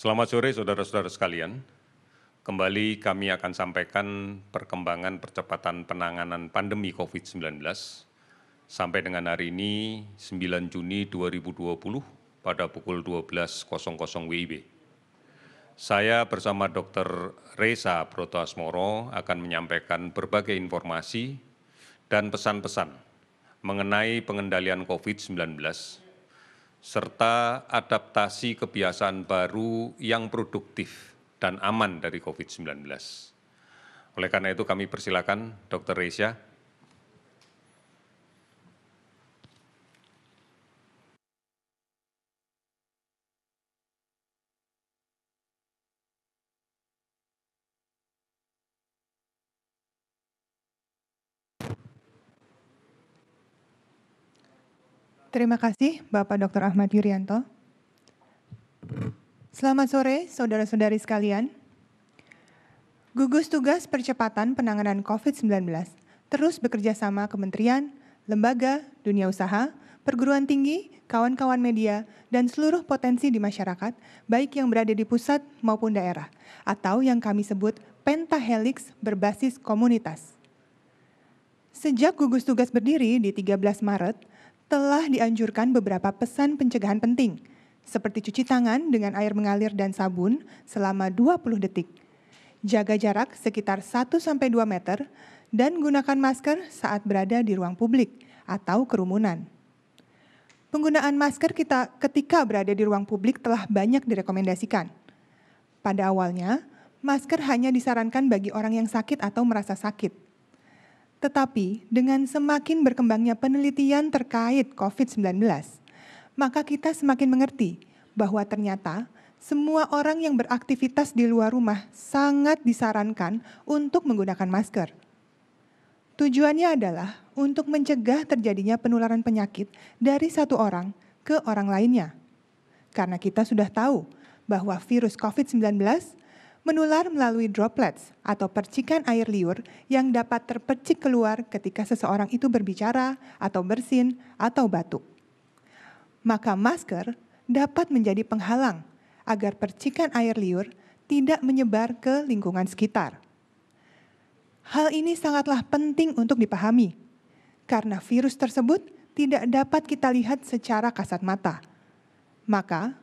Selamat sore saudara-saudara sekalian. Kembali kami akan sampaikan perkembangan percepatan penanganan pandemi COVID-19 sampai dengan hari ini 9 Juni 2020 pada pukul 12.00 WIB. Saya bersama Dr. Reza Protoasmoro akan menyampaikan berbagai informasi dan pesan-pesan mengenai pengendalian COVID-19 serta adaptasi kebiasaan baru yang produktif dan aman dari covid 19 oleh karena itu kami persilakan dr reysia Terima kasih Bapak Dr. Ahmad Yuryanto. Selamat sore saudara-saudari sekalian. Gugus Tugas Percepatan Penanganan COVID-19 terus bekerja sama kementerian, lembaga, dunia usaha, perguruan tinggi, kawan-kawan media, dan seluruh potensi di masyarakat, baik yang berada di pusat maupun daerah, atau yang kami sebut pentahelix berbasis komunitas. Sejak gugus tugas berdiri di 13 Maret, telah dianjurkan beberapa pesan pencegahan penting, seperti cuci tangan dengan air mengalir dan sabun selama 20 detik, jaga jarak sekitar 1-2 meter, dan gunakan masker saat berada di ruang publik atau kerumunan. Penggunaan masker kita ketika berada di ruang publik telah banyak direkomendasikan. Pada awalnya, masker hanya disarankan bagi orang yang sakit atau merasa sakit. Tetapi dengan semakin berkembangnya penelitian terkait COVID-19, maka kita semakin mengerti bahwa ternyata semua orang yang beraktivitas di luar rumah sangat disarankan untuk menggunakan masker. Tujuannya adalah untuk mencegah terjadinya penularan penyakit dari satu orang ke orang lainnya. Karena kita sudah tahu bahwa virus COVID-19 menular melalui droplets atau percikan air liur yang dapat terpercik keluar ketika seseorang itu berbicara atau bersin atau batuk. Maka masker dapat menjadi penghalang agar percikan air liur tidak menyebar ke lingkungan sekitar. Hal ini sangatlah penting untuk dipahami, karena virus tersebut tidak dapat kita lihat secara kasat mata. Maka,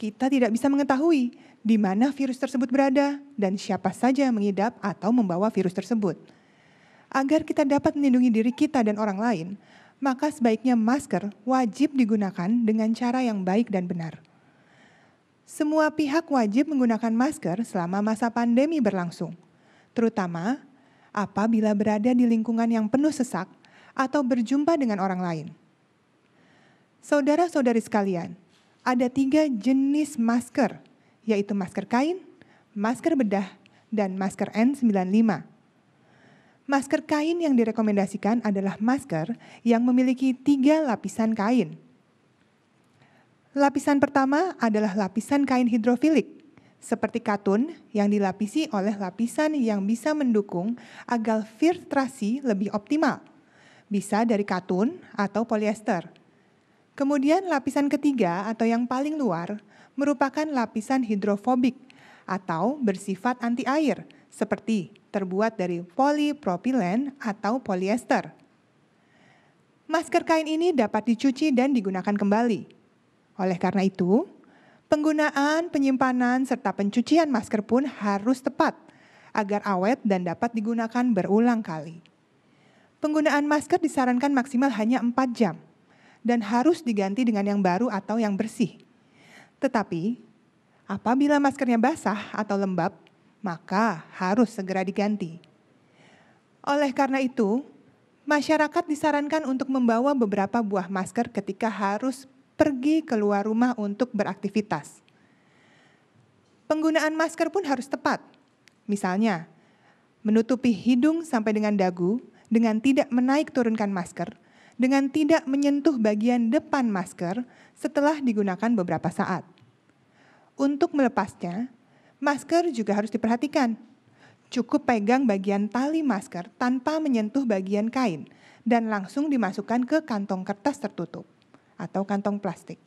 kita tidak bisa mengetahui di mana virus tersebut berada, dan siapa saja yang mengidap atau membawa virus tersebut. Agar kita dapat melindungi diri kita dan orang lain, maka sebaiknya masker wajib digunakan dengan cara yang baik dan benar. Semua pihak wajib menggunakan masker selama masa pandemi berlangsung, terutama apabila berada di lingkungan yang penuh sesak atau berjumpa dengan orang lain. Saudara-saudari sekalian, ada tiga jenis masker yaitu masker kain, masker bedah, dan masker N95. Masker kain yang direkomendasikan adalah masker yang memiliki tiga lapisan kain. Lapisan pertama adalah lapisan kain hidrofilik, seperti katun yang dilapisi oleh lapisan yang bisa mendukung agar filtrasi lebih optimal, bisa dari katun atau polyester. Kemudian lapisan ketiga atau yang paling luar merupakan lapisan hidrofobik atau bersifat anti air, seperti terbuat dari polipropilen atau polyester. Masker kain ini dapat dicuci dan digunakan kembali. Oleh karena itu, penggunaan, penyimpanan, serta pencucian masker pun harus tepat agar awet dan dapat digunakan berulang kali. Penggunaan masker disarankan maksimal hanya 4 jam dan harus diganti dengan yang baru atau yang bersih. Tetapi, apabila maskernya basah atau lembab, maka harus segera diganti. Oleh karena itu, masyarakat disarankan untuk membawa beberapa buah masker ketika harus pergi keluar rumah untuk beraktivitas. Penggunaan masker pun harus tepat. Misalnya, menutupi hidung sampai dengan dagu dengan tidak menaik turunkan masker – dengan tidak menyentuh bagian depan masker setelah digunakan beberapa saat. Untuk melepasnya, masker juga harus diperhatikan. Cukup pegang bagian tali masker tanpa menyentuh bagian kain dan langsung dimasukkan ke kantong kertas tertutup atau kantong plastik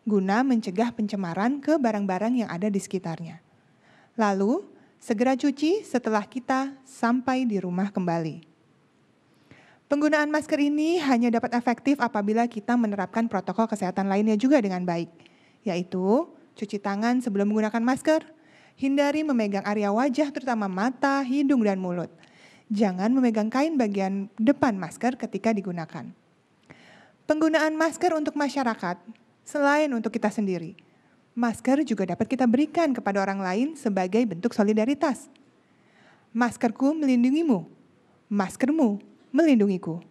guna mencegah pencemaran ke barang-barang yang ada di sekitarnya. Lalu, segera cuci setelah kita sampai di rumah kembali. Penggunaan masker ini hanya dapat efektif apabila kita menerapkan protokol kesehatan lainnya juga dengan baik, yaitu cuci tangan sebelum menggunakan masker, hindari memegang area wajah terutama mata, hidung, dan mulut. Jangan memegang kain bagian depan masker ketika digunakan. Penggunaan masker untuk masyarakat selain untuk kita sendiri. Masker juga dapat kita berikan kepada orang lain sebagai bentuk solidaritas. Maskerku melindungimu. Maskermu melindungiku.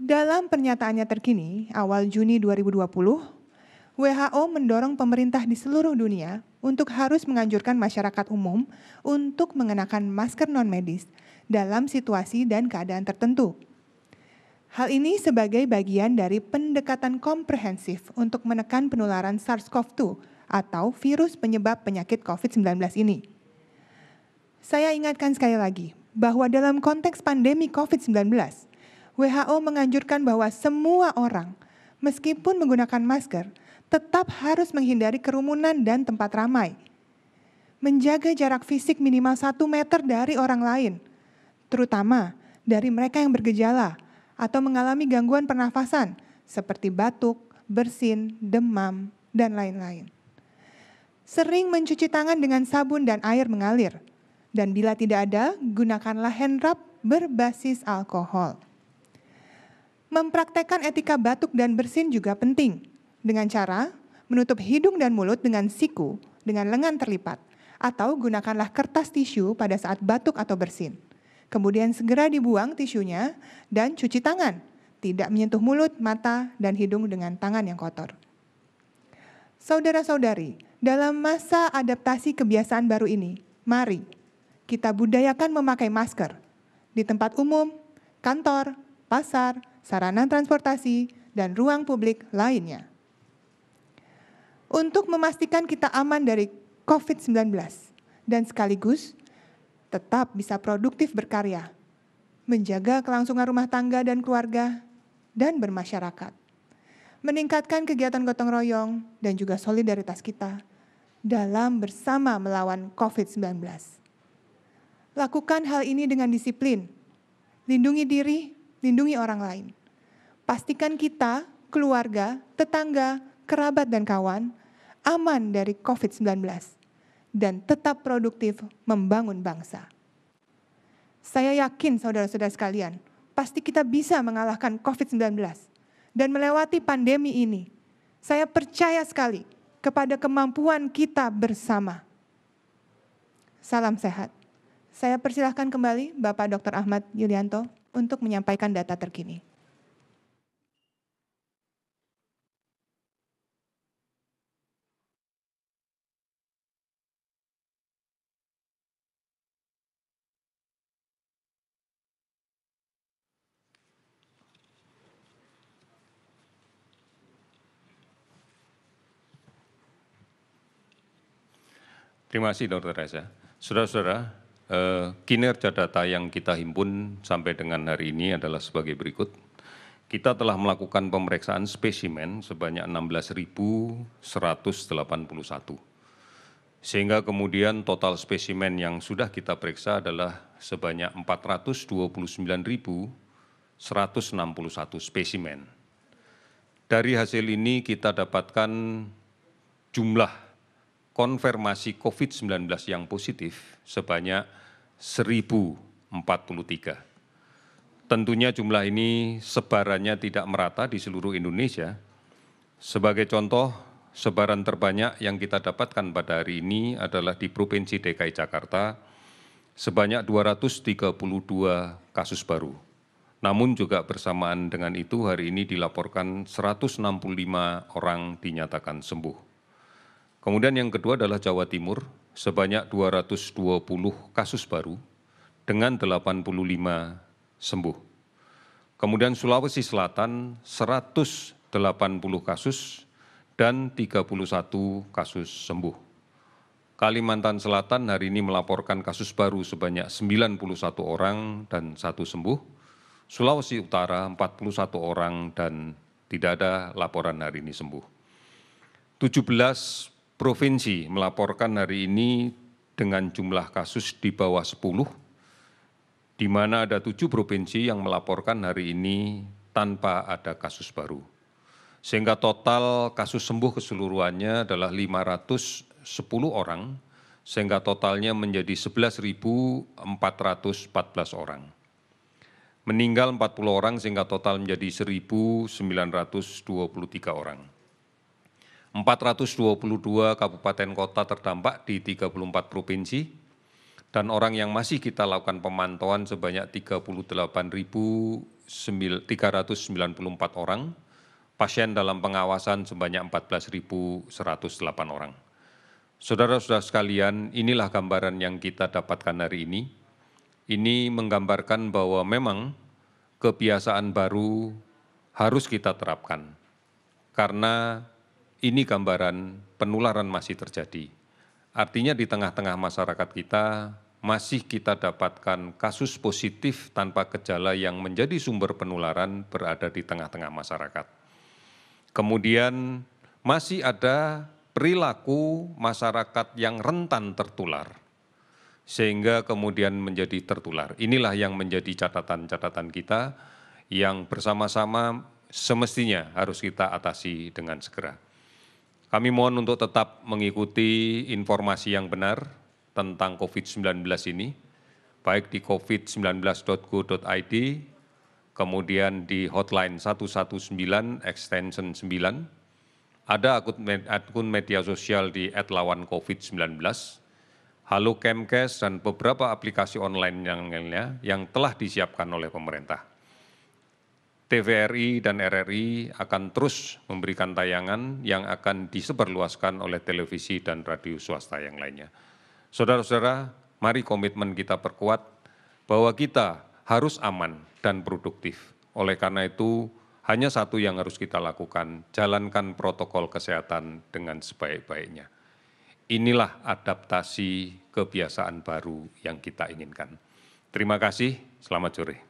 Dalam pernyataannya terkini, awal Juni 2020, WHO mendorong pemerintah di seluruh dunia untuk harus menganjurkan masyarakat umum untuk mengenakan masker non-medis dalam situasi dan keadaan tertentu. Hal ini sebagai bagian dari pendekatan komprehensif untuk menekan penularan SARS-CoV-2 atau virus penyebab penyakit COVID-19 ini. Saya ingatkan sekali lagi bahwa dalam konteks pandemi COVID-19, WHO menganjurkan bahwa semua orang, meskipun menggunakan masker, tetap harus menghindari kerumunan dan tempat ramai. Menjaga jarak fisik minimal 1 meter dari orang lain, terutama dari mereka yang bergejala atau mengalami gangguan pernafasan seperti batuk, bersin, demam, dan lain-lain. Sering mencuci tangan dengan sabun dan air mengalir – dan bila tidak ada, gunakanlah hand rub berbasis alkohol. Mempraktekkan etika batuk dan bersin juga penting. Dengan cara menutup hidung dan mulut dengan siku dengan lengan terlipat atau gunakanlah kertas tisu pada saat batuk atau bersin. Kemudian segera dibuang tisunya dan cuci tangan. Tidak menyentuh mulut, mata, dan hidung dengan tangan yang kotor. Saudara-saudari, dalam masa adaptasi kebiasaan baru ini, mari kita budayakan memakai masker di tempat umum, kantor, pasar, sarana transportasi, dan ruang publik lainnya. Untuk memastikan kita aman dari COVID-19 dan sekaligus tetap bisa produktif berkarya, menjaga kelangsungan rumah tangga dan keluarga, dan bermasyarakat. Meningkatkan kegiatan gotong royong dan juga solidaritas kita dalam bersama melawan COVID-19. Lakukan hal ini dengan disiplin. Lindungi diri, lindungi orang lain. Pastikan kita, keluarga, tetangga, kerabat, dan kawan aman dari COVID-19 dan tetap produktif membangun bangsa. Saya yakin saudara-saudara sekalian, pasti kita bisa mengalahkan COVID-19 dan melewati pandemi ini. Saya percaya sekali kepada kemampuan kita bersama. Salam sehat. Saya persilahkan kembali Bapak Dr. Ahmad Yulianto untuk menyampaikan data terkini. Terima kasih Dr. Reza. Saudara-saudara, Eh, kinerja data yang kita himpun sampai dengan hari ini adalah sebagai berikut. Kita telah melakukan pemeriksaan spesimen sebanyak 16.181. Sehingga kemudian total spesimen yang sudah kita periksa adalah sebanyak 429.161 spesimen. Dari hasil ini kita dapatkan jumlah konfirmasi covid 19 yang positif sebanyak 1.043. tentunya jumlah ini sebarannya tidak merata di seluruh Indonesia sebagai contoh sebaran terbanyak yang kita dapatkan pada hari ini adalah di Provinsi DKI Jakarta sebanyak 232 kasus baru. Namun juga bersamaan dengan itu hari ini dilaporkan 165 orang dinyatakan sembuh kemudian yang kedua adalah jawa timur sebanyak 220 kasus baru dengan 85 sembuh kemudian sulawesi selatan 180 kasus dan 31 kasus sembuh Kalimantan Selatan hari ini melaporkan kasus baru sebanyak 91 orang dan satu sembuh. Sulawesi Utara 41 orang dan tidak ada laporan hari ini sembuh. 17 provinsi melaporkan hari ini dengan jumlah kasus di bawah 10, di mana ada tujuh provinsi yang melaporkan hari ini tanpa ada kasus baru. Sehingga total kasus sembuh keseluruhannya adalah 510 orang, sehingga totalnya menjadi 11.414 orang. Meninggal 40 orang sehingga total menjadi 1.923 orang. 422 kabupaten kota terdampak di 34 provinsi dan orang yang masih kita lakukan pemantauan sebanyak 38.394 orang, pasien dalam pengawasan sebanyak 14.108 orang. Saudara-saudara sekalian, inilah gambaran yang kita dapatkan hari ini. Ini menggambarkan bahwa memang kebiasaan baru harus kita terapkan. Karena ini gambaran penularan masih terjadi. Artinya di tengah-tengah masyarakat kita masih kita dapatkan kasus positif tanpa gejala yang menjadi sumber penularan berada di tengah-tengah masyarakat. Kemudian masih ada perilaku masyarakat yang rentan tertular sehingga kemudian menjadi tertular. Inilah yang menjadi catatan-catatan kita yang bersama-sama semestinya harus kita atasi dengan segera kami mohon untuk tetap mengikuti informasi yang benar tentang covid 19 ini baik di covid 19goid kemudian di hotline 119 extension 9, ada akun media sosial di @lawancovid19, Halo Kemkes dan beberapa aplikasi online yang lainnya yang telah disiapkan oleh pemerintah tvri dan rri akan terus memberikan tayangan yang akan disebarluaskan oleh televisi dan radio swasta yang lainnya. Saudara-saudara, mari komitmen kita perkuat bahwa kita harus aman dan produktif. Oleh karena itu, hanya satu yang harus kita lakukan, jalankan protokol kesehatan dengan sebaik-baiknya. Inilah adaptasi kebiasaan baru yang kita inginkan. Terima kasih, selamat sore.